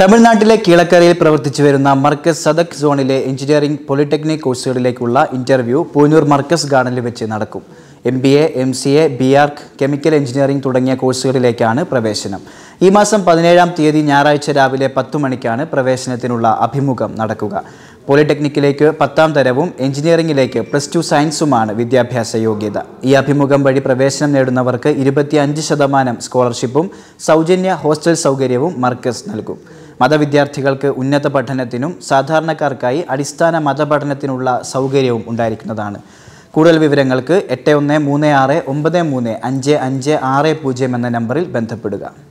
തമിഴ്നാട്ടിലെ കീളക്കരയിൽ പ്രവർത്തിച്ചു വരുന്ന മർക്കസ് സദക് സോണിലെ എഞ്ചിനീയറിംഗ് പോളിടെക്നിക് കോഴ്സുകളിലേക്കുള്ള ഇന്റർവ്യൂ പൂനൂർ മർക്കസ് ഗാർഡനിൽ വെച്ച് നടക്കും M B A M C A B arch chemical engineering തുടങ്ങിയ കോഴ്സുകളിലേക്കാണ് പ്രവേശനം ഈ മാസം പതിനേഴാം തീയതി ഞായറാഴ്ച രാവിലെ പത്തു മണിക്കാണ് പ്രവേശനത്തിനുള്ള അഭിമുഖം നടക്കുക പോളിടെക്നിക്കിലേക്ക് പത്താം തരവും എഞ്ചിനീയറിംഗിലേക്ക് പ്ലസ് ടു സയൻസുമാണ് വിദ്യാഭ്യാസ യോഗ്യത ഈ അഭിമുഖം വഴി പ്രവേശനം നേടുന്നവർക്ക് ഇരുപത്തിയഞ്ച് ശതമാനം സ്കോളർഷിപ്പും സൗജന്യ ഹോസ്റ്റൽ സൗകര്യവും മർക്കസ് നൽകും മതവിദ്യാർത്ഥികൾക്ക് ഉന്നത പഠനത്തിനും സാധാരണക്കാർക്കായി അടിസ്ഥാന മതപഠനത്തിനുള്ള സൗകര്യവും ഉണ്ടായിരിക്കുന്നതാണ് കൂടുതൽ വിവരങ്ങൾക്ക് എട്ട് ഒന്ന് മൂന്ന് ആറ് ഒമ്പത് മൂന്ന് അഞ്ച് അഞ്ച് ആറ് പൂജ്യം എന്ന നമ്പറിൽ ബന്ധപ്പെടുക